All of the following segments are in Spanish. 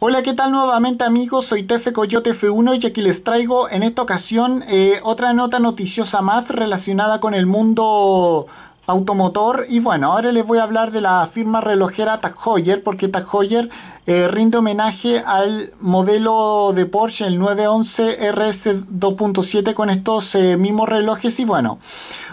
Hola, ¿qué tal nuevamente amigos? Soy Tefe Coyote F1 y aquí les traigo en esta ocasión eh, otra nota noticiosa más relacionada con el mundo automotor. Y bueno, ahora les voy a hablar de la firma relojera Tag Heuer, porque Tag Heuer eh, rinde homenaje al modelo de Porsche, el 911 RS 2.7, con estos eh, mismos relojes. Y bueno,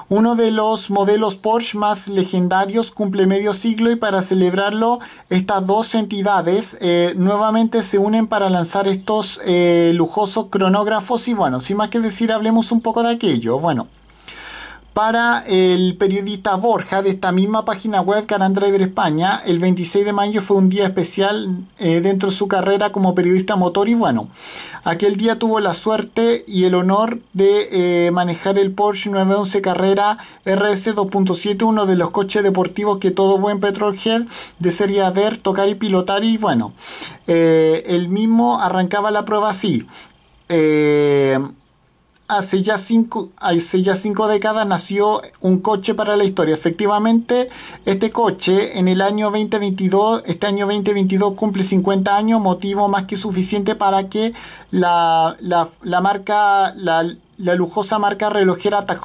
uno de los modelos Porsche más legendarios cumple medio siglo y para celebrarlo estas dos entidades eh, nuevamente se unen para lanzar estos lujosos cronógrafos y bueno, sin más que decir hablemos un poco de aquello. Bueno, para el periodista Borja de esta misma página web, Carandriver España. El 26 de mayo fue un día especial eh, dentro de su carrera como periodista motor y bueno, aquel día tuvo la suerte y el honor de eh, manejar el Porsche 911 Carrera RS 2.7, uno de los coches deportivos que todo buen petrolhead desearía ver, tocar y pilotar y bueno, eh, el mismo arrancaba la prueba así hace ya cinco, ya décadas nació un coche para la historia. Efectivamente, este coche en el año 2022, este año 2022 cumple 50 años, motivo más que suficiente para que la, marca, la, lujosa marca relojera Tag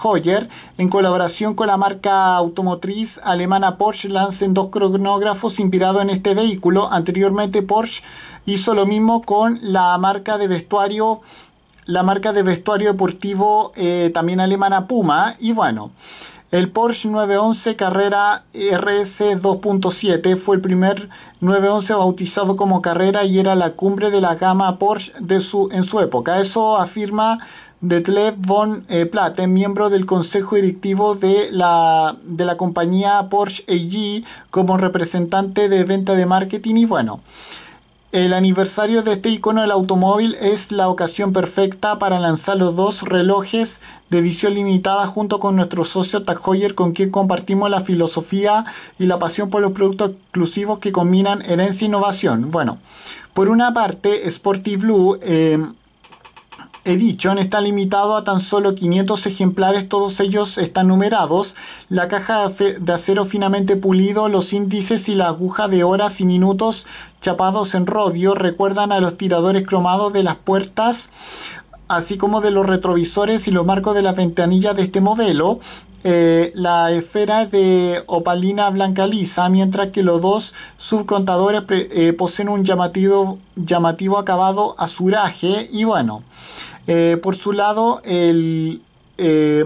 en colaboración con la marca automotriz alemana Porsche, lancen dos cronógrafos inspirados en este vehículo. Anteriormente Porsche hizo lo mismo con la marca de vestuario la marca de vestuario deportivo eh, también alemana Puma y bueno, el Porsche 911 Carrera RS 2.7 fue el primer 911 bautizado como carrera y era la cumbre de la gama Porsche de su, en su época. Eso afirma Detlef von eh, Platten, miembro del consejo directivo de la, de la compañía Porsche AG como representante de venta de marketing y bueno. El aniversario de este icono del automóvil es la ocasión perfecta para lanzar los dos relojes de edición limitada junto con nuestro socio Tag Heuer con quien compartimos la filosofía y la pasión por los productos exclusivos que combinan herencia e innovación. Bueno, por una parte, Sporty Blue eh, He dicho, no está limitado a tan solo 500 ejemplares, todos ellos están numerados, la caja de acero finamente pulido, los índices y la aguja de horas y minutos chapados en rodio recuerdan a los tiradores cromados de las puertas así como de los retrovisores y los marcos de la ventanilla de este modelo, eh, la esfera de opalina blanca lisa, mientras que los dos subcontadores eh, poseen un llamativo, llamativo acabado azuraje y bueno. Eh, por su lado, el, eh,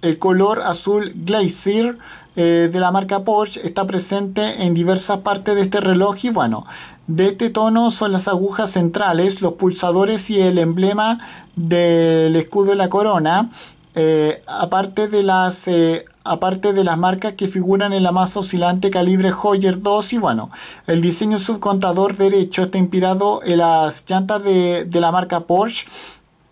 el color azul Glacier eh, de la marca Porsche está presente en diversas partes de este reloj y bueno, de este tono son las agujas centrales, los pulsadores y el emblema del escudo de la corona, aparte de las aparte de las marcas que figuran en la masa oscilante calibre Hoyer 2 y bueno, el diseño subcontador derecho está inspirado en las llantas de, de la marca Porsche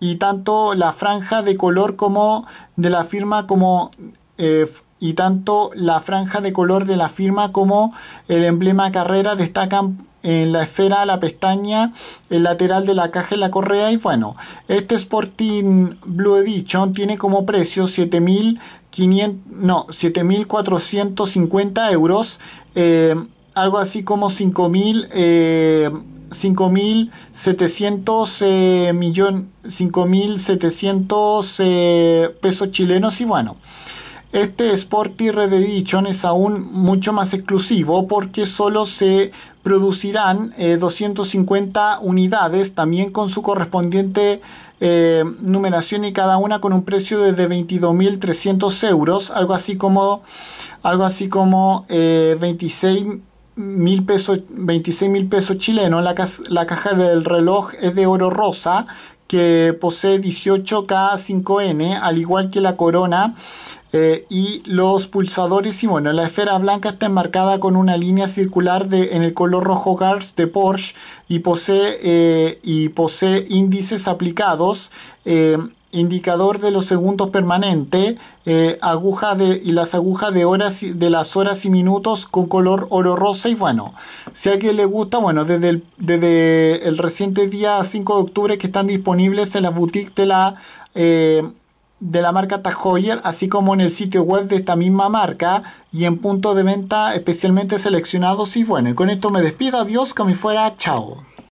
y tanto la franja de color como de la firma como eh, y tanto la franja de color de la firma como el emblema carrera destacan en la esfera, la pestaña, el lateral de la caja y la correa. Y bueno, este Sporting Blue Edition tiene como precio 7.500, no, 7.450 euros, eh, algo así como 5.000 eh, 5.700 eh, millón 5.700 eh, pesos chilenos y bueno este Sporty Red Edition es aún mucho más exclusivo porque solo se producirán 250 eh, unidades también con su correspondiente numeración y cada una con un precio de, 22.300 euros algo así como algo así como 26 mil pesos, 26 mil pesos chilenos. La, la caja del reloj es de oro rosa, que posee 18K5N, al igual que la corona eh, y los pulsadores. Y bueno, la esfera blanca está enmarcada con una línea circular de, en el color rojo Gars de Porsche y posee, eh, y posee índices aplicados. Eh, indicador de los segundos permanente, eh, aguja de, y las agujas de horas de las horas y minutos con color oro rosa y bueno, si a alguien le gusta, bueno, desde el, desde el reciente día 5 de octubre que están disponibles en la boutique de la eh, de la marca Tajoyer así como en el sitio web de esta misma marca y en puntos de venta especialmente seleccionados y bueno, y con esto me despido, adiós, que me fuera, chao.